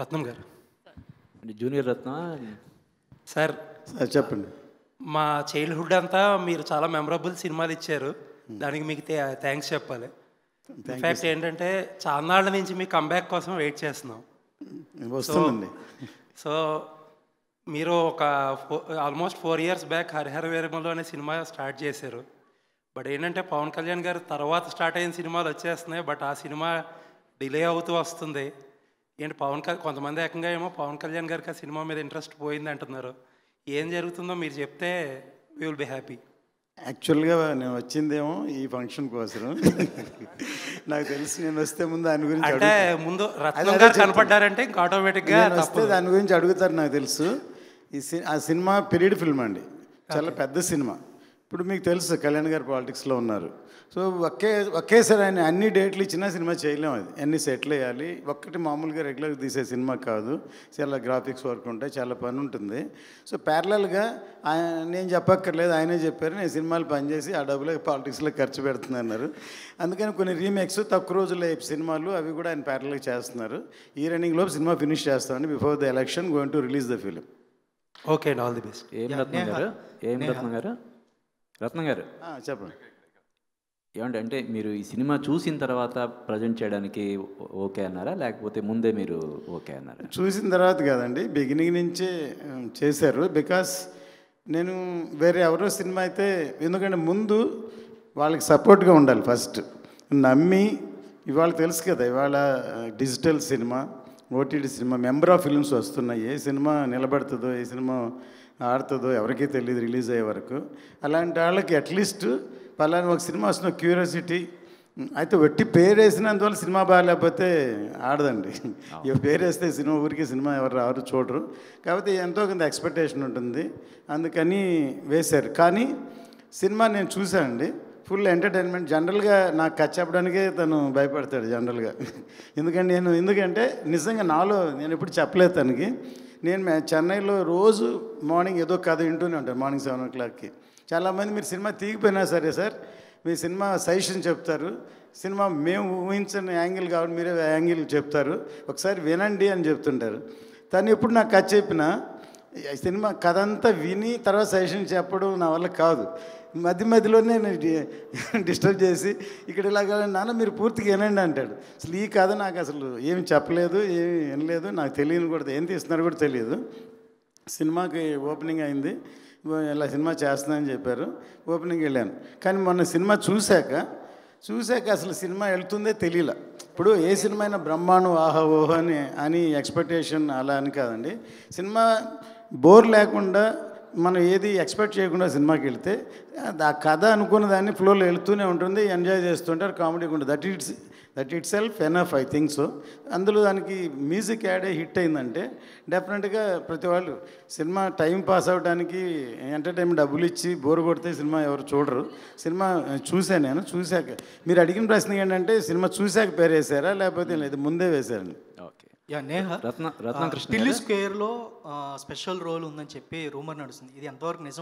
రత్నం గారు జూనియర్ రత్న sir sir చెప్పండి మా చైల్డ్హుడ్ అంతా మీరు చాలా మెమరబుల్ సినిమాలు ఇచ్చారు hmm. దానికి మీకు థ్యాంక్స్ చెప్పాలి ఇన్ఫాక్ట్ ఏంటంటే చాలాళ్ళ నుంచి మీ కంబ్యాక్ కోసం వెయిట్ చేస్తున్నాం hmm, సో మీరు ఒక almost four years back Harihara Veeramallu అనే సినిమా స్టార్ట్ చేశారు బట్ ఏంటంటే పవన్ కళ్యాణ్ గారు తర్వాత స్టార్ట్ అయిన సినిమాలు వచ్చేస్తున్నాయి బట్ ఆ సినిమా డిలే అవుతూ వస్తుంది ఏంటి పవన్ కళ్యాణ్ కొంతమంది ఏకంగా ఏమో పవన్ కళ్యాణ్ గారికి ఆ సినిమా మీద ఇంట్రెస్ట్ పోయింది అంటున్నారు ఏం జరుగుతుందో మీరు చెప్తే వీ విల్ బి హ్యాపీ యాక్చువల్గా నేను వచ్చిందేమో ఈ ఫంక్షన్ కోసం నాకు తెలిసి నేను వస్తే ముందు దాని గురించి అంటే ముందు రత్నం కనపడ్డారంటే ఇంకా ఆటోమేటిక్గా వస్తే దాని గురించి అడుగుతారు నాకు తెలుసు ఈ ఆ సినిమా పీరియడ్ ఫిల్మ్ అండి చాలా పెద్ద సినిమా ఇప్పుడు మీకు తెలుసు కళ్యాణ్ గారు పాలిటిక్స్లో ఉన్నారు సో ఒకే ఒకేసారి ఆయన అన్ని డేట్లు ఇచ్చినా సినిమా చేయలేము అది అన్ని సెటిల్ అయ్యాలి ఒక్కటి మామూలుగా రెగ్యులర్గా తీసే సినిమా కాదు చాలా గ్రాఫిక్స్ వర్క్ ఉంటాయి చాలా పని ఉంటుంది సో ప్యారలల్గా ఆయన నేను చెప్పక్కర్లేదు ఆయనే చెప్పారు నేను సినిమాలు పనిచేసి ఆ డబ్బులు పాలిటిక్స్లో ఖర్చు పెడుతున్నారు అందుకని కొన్ని రీమేక్స్ తక్కువ రోజుల్లో సినిమాలు అవి కూడా ఆయన ప్యారలల్గా చేస్తున్నారు ఈ రన్నింగ్ లోపు సినిమా ఫినిష్ చేస్తామని before the election going to release the film okay all the best ఏం రత్నం గారు ఏం రత్నం గారు రత్నం గారు చెప్పండి ఏమంటే అంటే మీరు ఈ సినిమా చూసిన తర్వాత ప్రజెంట్ చేయడానికి ఓకే అన్నారా లేకపోతే ముందే మీరు ఓకే అన్నారా చూసిన తర్వాత కాదండి బిగినింగ్ నుంచే చేశారు బికాస్ నేను వేరే ఎవరో సినిమా అయితే ఎందుకంటే ముందు వాళ్ళకి సపోర్ట్గా ఉండాలి ఫస్ట్ నమ్మి ఇవాళ తెలుసు కదా ఇవాళ డిజిటల్ సినిమా ఓటీటీ సినిమా మెంబర్ ఆఫ్ ఫిల్మ్స్ వస్తున్నాయి ఏ సినిమా నిలబడుతుందో ఏ సినిమా ఆడుతుందో ఎవరికీ తెలియదు రిలీజ్ అయ్యే వరకు అలాంటి వాళ్ళకి అట్లీస్ట్ పలానా ఒక సినిమా వస్తున్న క్యూరియాసిటీ అయితే వట్టి పేరు వేసినందువల్ల సినిమా బాగాలేకపోతే ఆడదండి ఇక పేరు వేస్తే సినిమా ఊరికి సినిమా ఎవరు రారు చూడరు కాకపోతే ఎంతో కొంత ఎక్స్పెక్టేషన్ ఉంటుంది అందుకని వేశారు కానీ సినిమా నేను చూశానండి ఫుల్ ఎంటర్టైన్మెంట్ జనరల్గా నాకు కచ్చ చెప్పడానికే తను భయపడతాడు జనరల్గా ఎందుకంటే నేను ఎందుకంటే నిజంగా నాలో నేను ఎప్పుడు చెప్పలేదు తనకి నేను చెన్నైలో రోజు మార్నింగ్ ఏదో కథ వింటూనే ఉంటాను మార్నింగ్ సెవెన్ ఓ క్లాక్కి చాలామంది మీరు సినిమా తీగిపోయినా సరే సార్ మీ సినిమా సజెషన్ చెప్తారు సినిమా మేము ఊహించిన యాంగిల్ కాబట్టి మీరే యాంగిల్ చెప్తారు ఒకసారి వినండి అని చెప్తుంటారు తను ఎప్పుడు నాకు కథ చెప్పినా సినిమా కథ అంతా విని తర్వాత సజెషన్ చెప్పడం నా వల్ల కాదు మధ్య మధ్యలోనే నేను డిస్టర్బ్ చేసి ఇక్కడ ఇలాగ నాన్న మీరు పూర్తిగా వినండి అంటాడు అసలు ఈ కథ నాకు అసలు ఏమి చెప్పలేదు ఏమి వినలేదు నాకు తెలియని కూడా ఏం తీస్తున్నారు కూడా తెలియదు సినిమాకి ఓపెనింగ్ అయింది ఇలా సినిమా చేస్తుందని చెప్పారు ఓపెనింగ్ వెళ్ళాను కానీ మొన్న సినిమా చూశాక చూసాక అసలు సినిమా వెళ్తుందే తెలియలే ఇప్పుడు ఏ సినిమా అయినా బ్రహ్మాను ఆహా ఓహో అని అని ఎక్స్పెక్టేషన్ అలా అని కాదండి సినిమా బోర్ లేకుండా మనం ఏది ఎక్స్పెక్ట్ చేయకుండా సినిమాకి వెళ్తే ఆ కథ అనుకున్న దాన్ని ఫ్లోలో వెళుతూనే ఉంటుంది ఎంజాయ్ చేస్తుంటారు కామెడీ ఉంటుంది that it's that it self enough I think so అందులో దానికి మ్యూజిక్ యాడే హిట్ అయిందంటే డెఫినెట్గా ప్రతి వాళ్ళు సినిమా టైం పాస్ అవడానికి ఎంటర్టైన్మెంట్ డబ్బులు ఇచ్చి బోర్ కొడితే సినిమా ఎవరు చూడరు సినిమా చూశాను నేను చూశాక మీరు అడిగిన ప్రశ్న ఏంటంటే సినిమా చూశాక పేరు వేసారా లేకపోతే లేదు ముందే వేశారని ఓకే యా రత్న రత్న స్క్వేర్లో స్పెషల్ రోల్ ఉందని చెప్పి రూమర్ నడుస్తుంది ఇది ఎంతవరకు నిజం